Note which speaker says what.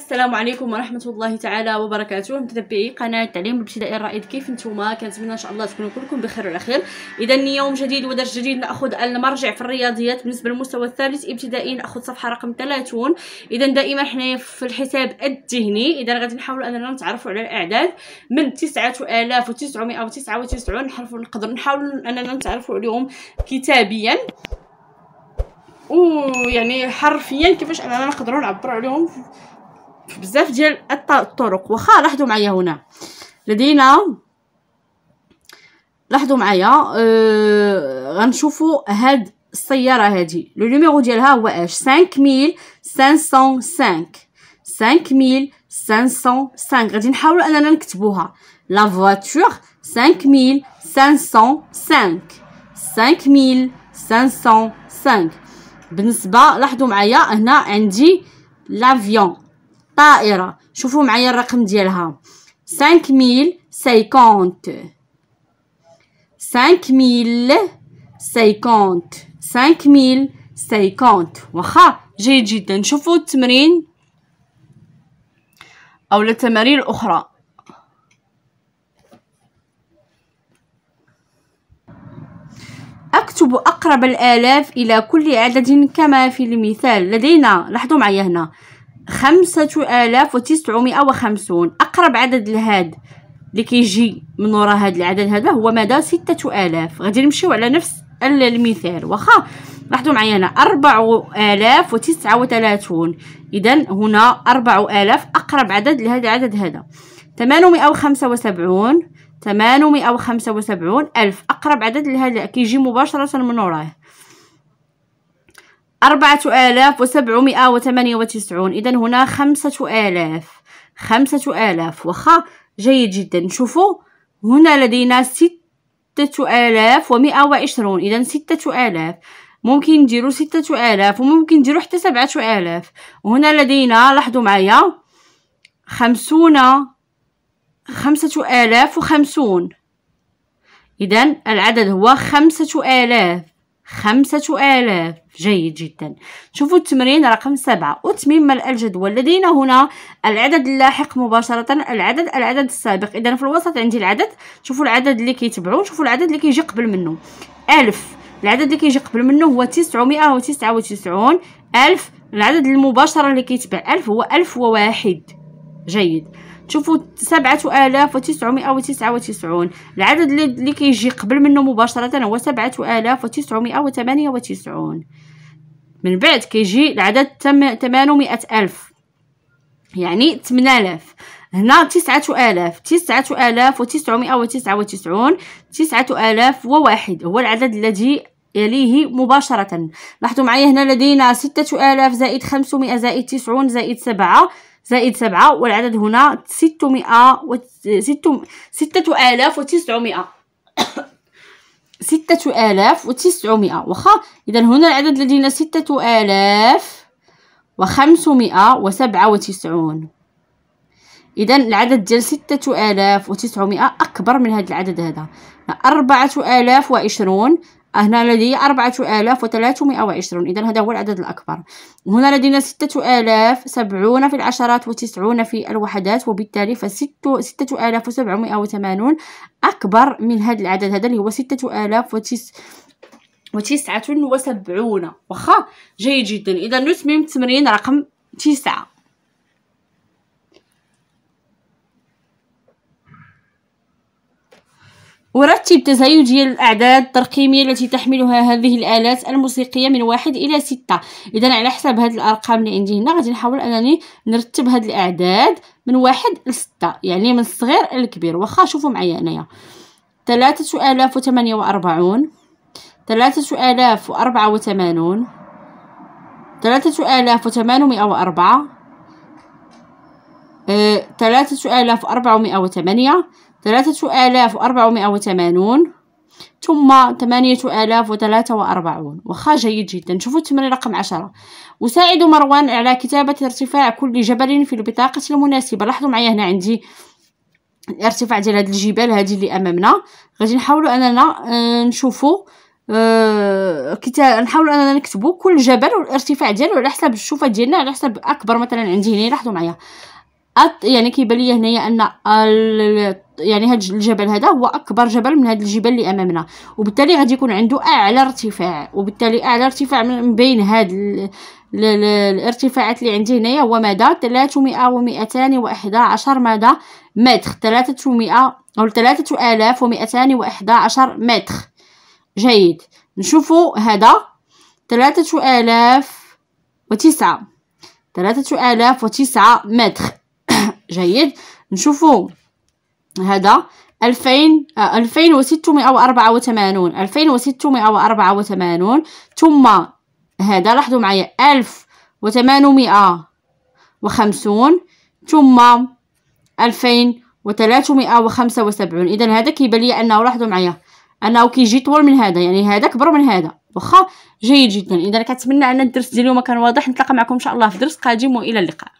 Speaker 1: السلام عليكم ورحمه الله تعالى وبركاته متابعي قناه تعليم الابتدائي الرائد كيف نتوما كنتمنى ان شاء الله تكونوا كلكم بخير وعلى خير اذا يوم جديد ودرس جديد ناخذ المرجع في الرياضيات بالنسبه للمستوى الثالث ابتدائي ناخذ صفحه رقم 30 اذا دائما حنايا في الحساب الذهني اذا غادي نحاولوا اننا نتعرفوا على الاعداد من 9999 حرف نقدروا نحاولوا اننا نتعرفوا عليهم كتابيا يعني حرفيا كيفاش اننا نقدروا نعبروا عليهم بزاف ديال الطرق واخا لاحظوا معايا هنا لدينا لاحظوا معايا أه... غنشوفوا هاد السياره هادي لو نيميرو ديالها هو اش 5505 5505 غادي نحاولوا اننا نكتبوها لا فواتور 5505 5505 بالنسبه لاحظوا معايا هنا عندي لافيون طائرة شوفوا معايا الرقم ديالها 5050 5050 5050 واخا جيد جدا شوفوا التمرين او التمارين الاخرى اكتب اقرب الالاف الى كل عدد كما في المثال لدينا لاحظوا معايا هنا خمسة آلاف وتسعمائة وخمسون أقرب عدد لهاد اللي كيجي من وراء هاد العدد هذا هو مدى ستة آلاف غادي نمشيو على نفس المثال واخا لاحظوا معايا هنا أربع آلاف وتسعة وثلاثون إذا هنا أربع آلاف أقرب عدد لهذا العدد هذا ثمانمائة وخمسة وسبعون ثمانمائة وخمسة وسبعون ألف أقرب عدد لهذا كيجي مباشرة من وراه أربعة آلاف وسبعمائة وثمانية وتسعون إذا هنا خمسة آلاف خمسة آلاف وخا جيد جدا شوفوا هنا لدينا ستة آلاف ومائة وعشرون إذا ستة آلاف ممكن نديرو ستة آلاف وممكن نديرو حتى سبعة آلاف وهنا لدينا لاحظوا معايا خمسون خمسة آلاف وخمسون إذا العدد هو خمسة آلاف خمسة آلاف جيد جدا شوفوا التمرين رقم سبعة وتميم الجدول لدينا هنا العدد اللاحق مباشرة العدد العدد السابق إذا في الوسط عندي العدد شوفوا العدد اللي كيتبعوه شوفوا العدد اللي كيجي قبل منه ألف العدد اللي كيجي قبل منه هو تسعمائة وتسعة وتسعون ألف العدد المباشرة اللي كيتبع ألف هو ألف وواحد جيد تشوفوا سبعة آلاف وتسعمائة وتسعة وتسعون العدد اللي كيجي قبل منه مباشرة هو سبعة آلاف وتسعمائة وثمانية وتسعون من بعد كيجي العدد تم ثمانمائة ألف يعني آلاف هنا تسعة آلاف تسعة آلاف وتسعمائة وتسعة وتسعون تسعة آلاف وواحد هو العدد الذي يليه مباشرة لاحظوا معي هنا لدينا ستة آلاف زائد خمسمائة زائد تسعون زائد سبعة زائد سبعة والعدد هنا ستمائة ستة آلاف وتسعمائة ستة آلاف وتسعمائة وخا إذا هنا العدد لدينا ستة آلاف وخمسمائة وسبعة وتسعون إذا العدد ديال ستة آلاف وتسعمائة أكبر من هذا العدد هذا أربعة آلاف وعشرون هنا لدي أربعة آلاف وثلاثمائة وعشرون إذا هذا هو العدد الأكبر هنا لدينا ستة آلاف سبعون في العشرات وتسعون في الوحدات وبالتالي فستة ستة آلاف وسبعمائة وثمانون أكبر من هذا العدد هذا اللي هو ستة آلاف وتس وتسعة وسبعون واخا جيد جدا إذا نتمم تمرين رقم تسعة ورتب تزايد الأعداد الترقيمية التي تحملها هذه الآلات الموسيقية من واحد إلى ستة إذا على حسب هذه الأرقام اللي عندي هنا غادي نحاول أنني نرتب هذه الأعداد من واحد لستة يعني من الصغير الكبير وخا شوفوا معايا أنايا ثلاثة آلاف وثمانية وأربعون ثلاثة آلاف وأربعة وثمانون ثلاثة آلاف وثمانمائة وأربعة آه، ثلاثة آلاف أربعمائة وثمانية ثلاثة آلاف أربعمائة وثمانون ثم ثمانية آلاف وثلاثة وأربعون وخا جيد جدا شوفوا التمرين رقم عشرة أساعد مروان على كتابة ارتفاع كل جبل في البطاقة المناسبة لاحظوا معايا هنا عندي الارتفاع ديال هاد الجبال هادي اللي امامنا غادي نحاولوا اننا آه، نشوفوا آه، كتاب نحاول اننا نكتبوا كل جبل والارتفاع ديالو على حساب الشوفه ديالنا على حساب اكبر مثلا عندي هنا لاحظوا معايا يعني كيبان ليا هنايا ان يعني هاد الجبل هذا هو اكبر جبل من هاد الجبال اللي امامنا وبالتالي غادي يكون عنده اعلى ارتفاع وبالتالي اعلى ارتفاع من بين هاد ال ال الارتفاعات اللي عندي هنايا هو مدى 3211 مدى متر 300 او 3211 متر جيد نشوفوا هذا 3000 وتسعة ثلاثة آلاف وتسعة متر جيد نشوفوا هذا 2000 2684 2684 ثم هذا لاحظوا معايا 1850 ثم 2375 اذا هذا كيبان لي انه لاحظوا معايا انه كيجي طول من هذا يعني هذا كبر من هذا واخا جيد جدا اذا كنتمنى ان الدرس ديال اليوم كان واضح نتلاقى معكم ان شاء الله في درس قادم والى اللقاء